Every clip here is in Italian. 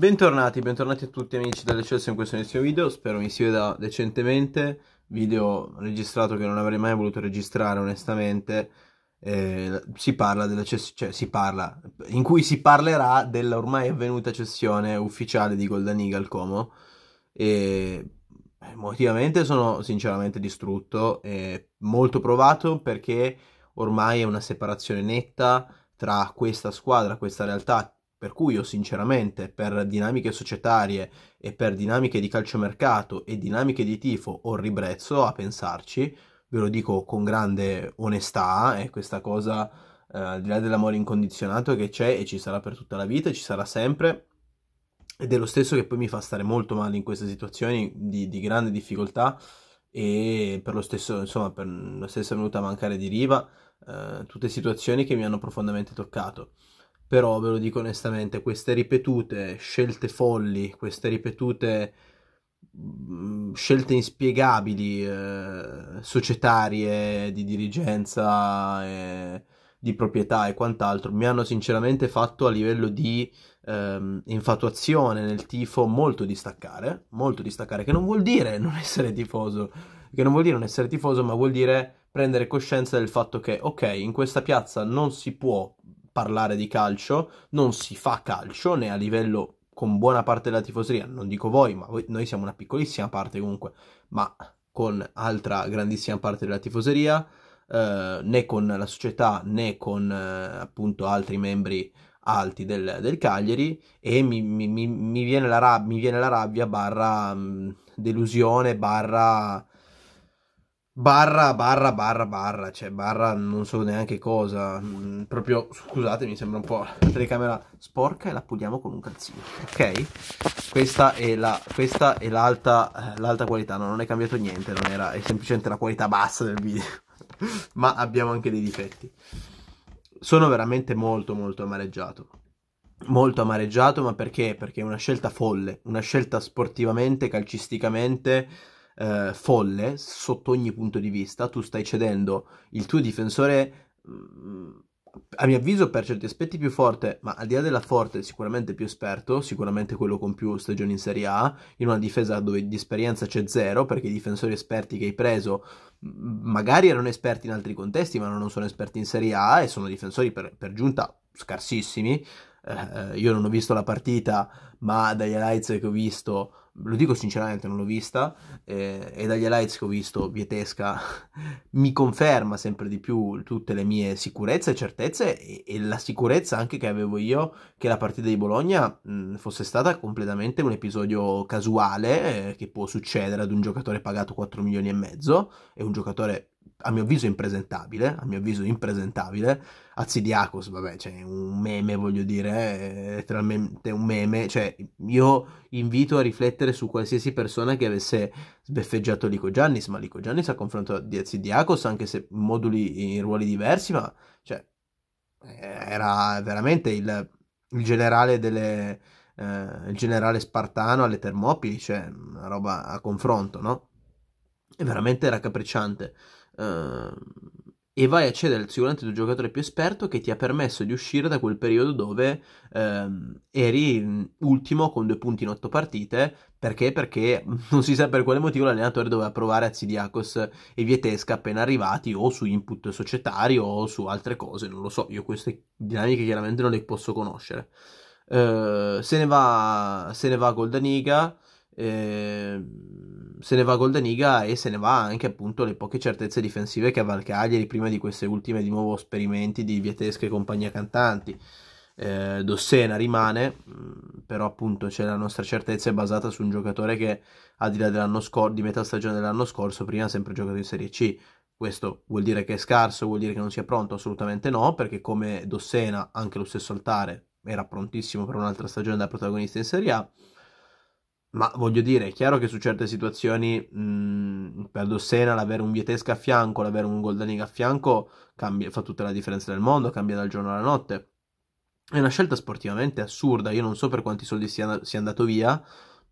Bentornati, bentornati a tutti amici dell'eccesso in questo inizio video, spero mi si veda decentemente, video registrato che non avrei mai voluto registrare onestamente, eh, si parla della cess- cioè si parla, in cui si parlerà della ormai avvenuta cessione ufficiale di Golden Eagle Como e eh, emotivamente sono sinceramente distrutto e molto provato perché ormai è una separazione netta tra questa squadra, questa realtà per cui io sinceramente per dinamiche societarie e per dinamiche di calciomercato e dinamiche di tifo ho ribrezzo a pensarci, ve lo dico con grande onestà e questa cosa eh, al di là dell'amore incondizionato che c'è e ci sarà per tutta la vita ci sarà sempre ed è lo stesso che poi mi fa stare molto male in queste situazioni di, di grande difficoltà e per lo stesso, insomma, per lo stesso è venuta a mancare di riva, eh, tutte situazioni che mi hanno profondamente toccato però ve lo dico onestamente, queste ripetute scelte folli, queste ripetute mm, scelte inspiegabili eh, societarie di dirigenza eh, di proprietà e quant'altro mi hanno sinceramente fatto a livello di ehm, infatuazione nel tifo molto distaccare molto distaccare che non vuol dire non essere tifoso che non vuol dire non essere tifoso ma vuol dire prendere coscienza del fatto che ok in questa piazza non si può parlare di calcio, non si fa calcio né a livello con buona parte della tifoseria, non dico voi, ma voi, noi siamo una piccolissima parte comunque, ma con altra grandissima parte della tifoseria, eh, né con la società né con eh, appunto altri membri alti del, del Cagliari e mi, mi, mi, viene la rab- mi viene la rabbia barra mh, mm, delusione barra barra barra barra barra cioè barra non so neanche cosa mm, proprio scusatemi sembra un po' la telecamera sporca e la puliamo con un calzino ok questa è la questa è l'alta eh, l'alta qualità no, non è cambiato niente non era è semplicemente la qualità bassa del video ma abbiamo anche dei difetti sono veramente molto molto amareggiato molto amareggiato ma perché perché è una scelta folle una scelta sportivamente calcisticamente eh, folle sotto ogni punto di vista, tu stai cedendo il tuo difensore mm, a mio avviso per certi aspetti più forte, ma al di là della forte sicuramente più esperto, sicuramente quello con più stagioni in Serie A, in una difesa dove di esperienza c'è zero, perché i difensori esperti che hai preso mm, magari erano esperti in altri contesti, ma non sono esperti in Serie A e sono difensori per, per giunta scarsissimi. Eh, eh io non ho visto la partita, ma dagli highlights che ho visto lo dico sinceramente, non l'ho vista, eh, e dagli highlights che ho visto, Vietesca mi conferma sempre di più tutte le mie sicurezze e certezze e, e, la sicurezza anche che avevo io che la partita di Bologna mh, fosse stata completamente un episodio casuale eh, che può succedere ad un giocatore pagato 4 milioni e mezzo e un giocatore a mio avviso impresentabile, a mio avviso impresentabile, Azidiakos, vabbè, cioè un meme, voglio dire, è letteralmente un meme, cioè io invito a riflettere su qualsiasi persona che avesse sbeffeggiato Lico Giannis, ma Lico Giannis a confronto di Azidiakos, anche se moduli in ruoli diversi, ma cioè eh, era veramente il, il generale delle, eh, il generale spartano alle Termopili, cioè una roba a confronto, no? E veramente raccapricciante. Uh, e vai a cedere sicuramente ad un giocatore più esperto che ti ha permesso di uscire da quel periodo dove ehm, eri mm, ultimo con due punti in otto partite perché? Perché non si sa per quale motivo l'allenatore doveva provare a Zidiakos e Vietesca appena arrivati o su input societario o su altre cose, non lo so, io queste dinamiche chiaramente non le posso conoscere. Eh, se ne va, se ne va Goldaniga, Ehm, se ne va Goldeniga e se ne va anche appunto le poche certezze difensive che aveva il Cagliari prima di queste ultime di nuovo esperimenti di Vietesca e compagnia cantanti. Eh, Dossena rimane, mm, però appunto c'è la nostra certezza è basata su un giocatore che al di là scor- di metà stagione dell'anno scorso prima ha sempre giocato in Serie C. Questo vuol dire che è scarso, vuol dire che non sia pronto? Assolutamente no, perché come Dossena, anche lo stesso Altare era prontissimo per un'altra stagione da protagonista in Serie A. Ma voglio dire, è chiaro che su certe situazioni, mh, per Dossena, l'avere un Vietesca a fianco, l'avere un Goldanig a fianco, cambia, fa tutta la differenza del mondo, cambia dal giorno alla notte. È una scelta sportivamente assurda, io non so per quanti soldi sia, sia andato via,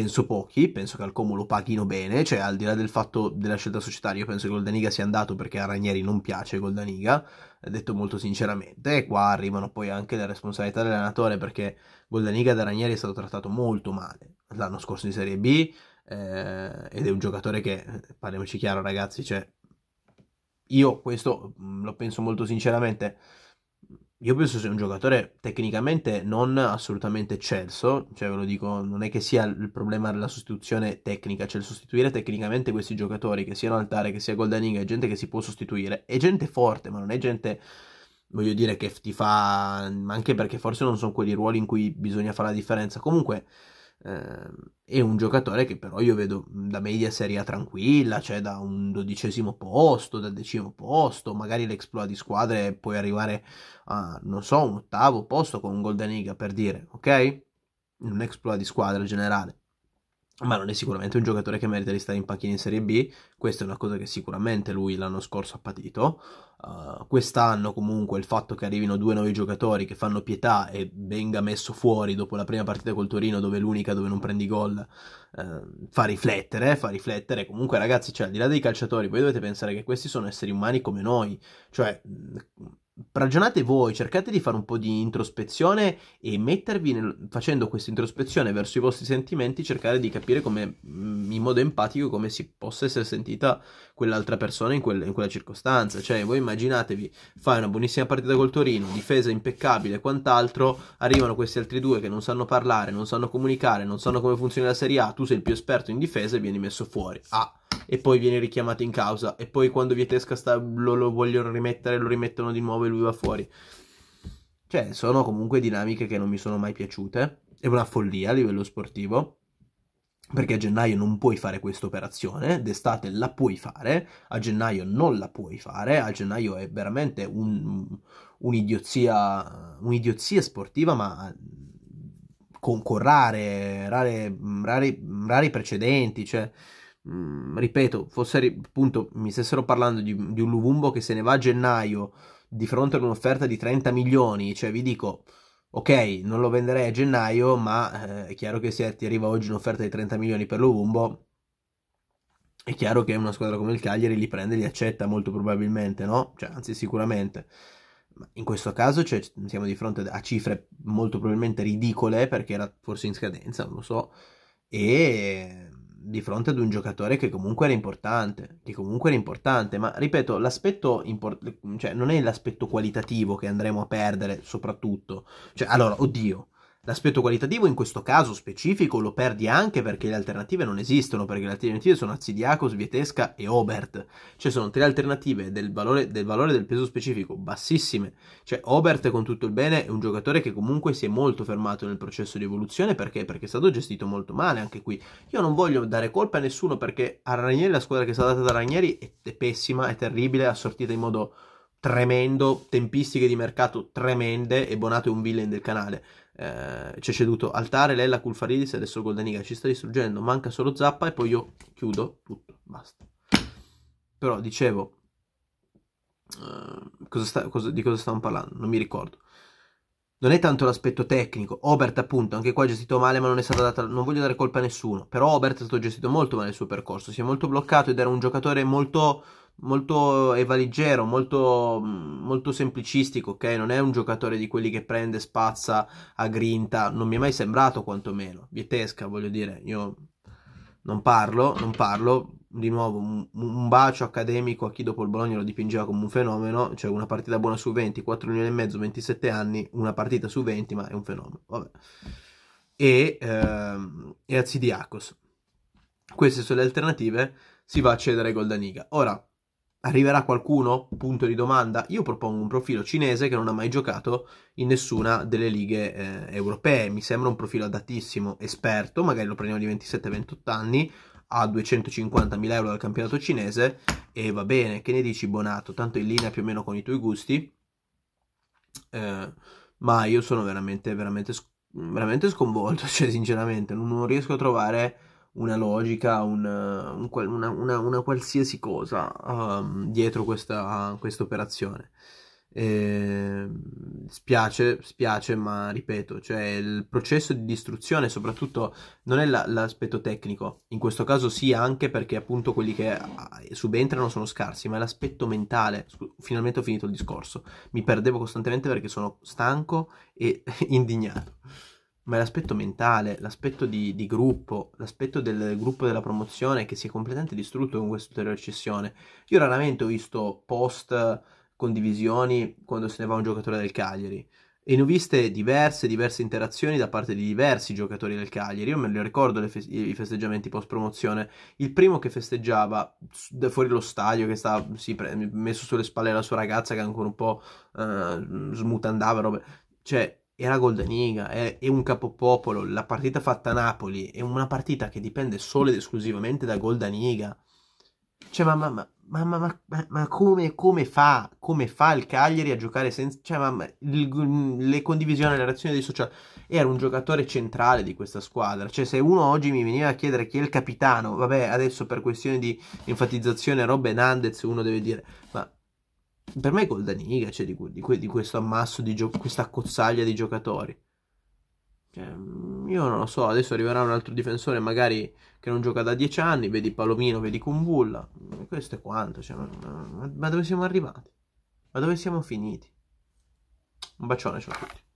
penso pochi, penso che al Como lo paghino bene, cioè al di là del fatto della scelta societaria, io penso che Goldaniga sia andato perché a Ranieri non piace Goldaniga, detto molto sinceramente, e qua arrivano poi anche le responsabilità dell'allenatore perché Goldaniga da Ranieri è stato trattato molto male l'anno scorso in Serie B eh, ed è un giocatore che, parliamoci chiaro ragazzi, cioè io questo mm, lo penso molto sinceramente, io penso sia un giocatore tecnicamente non assolutamente eccelso, cioè ve lo dico, non è che sia il problema della sostituzione tecnica, cioè il sostituire tecnicamente questi giocatori, che siano Altare, che sia Goldaninga, è gente che si può sostituire, è gente forte, ma non è gente, voglio dire, che ti fa, anche perché forse non sono quelli ruoli in cui bisogna fare la differenza, comunque è ehm, un giocatore che però io vedo da media serie tranquilla, cioè da un dodicesimo posto, dal decimo posto, magari l'exploit di squadre puoi arrivare a, non so, un ottavo posto con un Golden Eagle per dire, ok? Un exploit di squadra generale ma non è sicuramente un giocatore che merita di stare in panchina in Serie B, questa è una cosa che sicuramente lui l'anno scorso ha patito, uh, quest'anno comunque il fatto che arrivino due nuovi giocatori che fanno pietà e venga messo fuori dopo la prima partita col Torino dove è l'unica dove non prendi gol uh, fa riflettere, fa riflettere, comunque ragazzi cioè al di là dei calciatori voi dovete pensare che questi sono esseri umani come noi, cioè mm, ragionate voi, cercate di fare un po' di introspezione e mettervi nel, facendo questa introspezione verso i vostri sentimenti, cercare di capire come mm, in modo empatico come si mossa e si è sentita quell'altra persona in, quel, in quella circostanza. Cioè, voi immaginatevi, fai una buonissima partita col Torino, difesa impeccabile e quant'altro, arrivano questi altri due che non sanno parlare, non sanno comunicare, non sanno come funziona la Serie A, tu sei il più esperto in difesa e vieni messo fuori. Ah e poi viene richiamato in causa e poi quando Vietesca sta, lo, lo, vogliono rimettere lo rimettono di nuovo e lui va fuori cioè sono comunque dinamiche che non mi sono mai piaciute è una follia a livello sportivo perché a gennaio non puoi fare questa operazione, d'estate la puoi fare, a gennaio non la puoi fare, a gennaio è veramente un, un'idiozia, un'idiozia, sportiva, ma con, con rare, rare, rare, rari precedenti, cioè, mm, ripeto, fosse appunto, mi stessero parlando di, di un Luvumbo che se ne va a gennaio di fronte ad un'offerta di 30 milioni, cioè vi dico ok, non lo venderei a gennaio, ma eh, è chiaro che se ti arriva oggi un'offerta di 30 milioni per Luvumbo, è chiaro che una squadra come il Cagliari li prende e li accetta molto probabilmente, no? Cioè, anzi sicuramente. Ma in questo caso cioè, siamo di fronte a cifre molto probabilmente ridicole, perché era forse in scadenza, non lo so, e di fronte ad un giocatore che comunque era importante, che comunque era importante, ma ripeto, l'aspetto import- cioè non è l'aspetto qualitativo che andremo a perdere soprattutto. Cioè, allora, oddio, L'aspetto qualitativo in questo caso specifico lo perdi anche perché le alternative non esistono, perché le alternative sono Azidiakos, Vietesca e Obert. Cioè sono tre alternative del valore, del valore del peso specifico bassissime. Cioè Obert con tutto il bene è un giocatore che comunque si è molto fermato nel processo di evoluzione perché? perché è stato gestito molto male anche qui. Io non voglio dare colpa a nessuno perché a Ranieri la squadra che è stata data da Ranieri è, è pessima, è terribile, assortita in modo tremendo, tempistiche di mercato tremende e Bonato è un villain del canale eh, ci è ceduto Altare, Lella, Kulfaridis e adesso Goldaniga. Ci sta distruggendo, manca solo Zappa e poi io chiudo tutto, basta. Però dicevo, eh, cosa sta, cosa, di cosa stavamo parlando? Non mi ricordo. Non è tanto l'aspetto tecnico. Obert, appunto, anche qua è gestito male, ma non è stata data. Non voglio dare colpa a nessuno. Però Obert è stato gestito molto male il suo percorso. Si è molto bloccato ed era un giocatore molto molto Eva Ligero, molto, mm, molto semplicistico, ok? Non è un giocatore di quelli che prende, spazza a grinta, non mi è mai sembrato quantomeno, vietesca voglio dire, io non parlo, non parlo, di nuovo un, un bacio accademico a chi dopo il Bologna lo dipingeva come un fenomeno, cioè una partita buona su 20, 4 milioni e mezzo, 27 anni, una partita su 20, ma è un fenomeno, vabbè. E, ehm, e a Zidiakos. Queste sono le alternative, si va a cedere Goldaniga. Ora, Arriverà qualcuno? Punto di domanda. Io propongo un profilo cinese che non ha mai giocato in nessuna delle lighe eh, europee. Mi sembra un profilo adattissimo, esperto, magari lo prendiamo di 27-28 anni, a 250.000 euro dal campionato cinese e va bene. Che ne dici Bonato? Tanto in linea più o meno con i tuoi gusti. Eh, ma io sono veramente, veramente, veramente sconvolto, cioè sinceramente non, non riesco a trovare una logica, un, un, una, una, una, qualsiasi cosa um, dietro questa operazione. Ehm, spiace, spiace, ma ripeto, cioè il processo di distruzione soprattutto non è la, l'aspetto tecnico, in questo caso sì anche perché appunto quelli che ah, subentrano sono scarsi, ma è l'aspetto mentale, finalmente ho finito il discorso, mi perdevo costantemente perché sono stanco e indignato ma è l'aspetto mentale, l'aspetto di, di gruppo, l'aspetto del gruppo della promozione che si è completamente distrutto con questa ulteriore cessione. Io raramente ho visto post condivisioni quando se ne va un giocatore del Cagliari. E ne ho viste diverse, diverse interazioni da parte di diversi giocatori del Cagliari. Io me lo ricordo fe- i festeggiamenti post promozione. Il primo che festeggiava fuori lo stadio, che stava sì, pre- messo sulle spalle la sua ragazza, che ancora un po' uh, smutandava. Robe. Cioè, era Goldaniga, è, è un capopopolo, la partita fatta a Napoli è una partita che dipende solo ed esclusivamente da Goldaniga. Cioè, ma, ma, ma, ma come, come, fa, come, fa, il Cagliari a giocare senza... Cioè, il, le condivisioni, le reazioni dei social... Era un giocatore centrale di questa squadra. Cioè, se uno oggi mi veniva a chiedere chi è il capitano, vabbè, adesso per questione di enfatizzazione Rob Hernandez uno deve dire, ma per me è Goldaniga, cioè, di, di, di, questo ammasso, di gio- questa cozzaglia di giocatori. Cioè, mm, io non lo so, adesso arriverà un altro difensore magari che non gioca da dieci anni, vedi Palomino, vedi Kumbulla, mm, questo è quanto, cioè, ma, ma, ma dove siamo arrivati? Ma dove siamo finiti? Un bacione a tutti.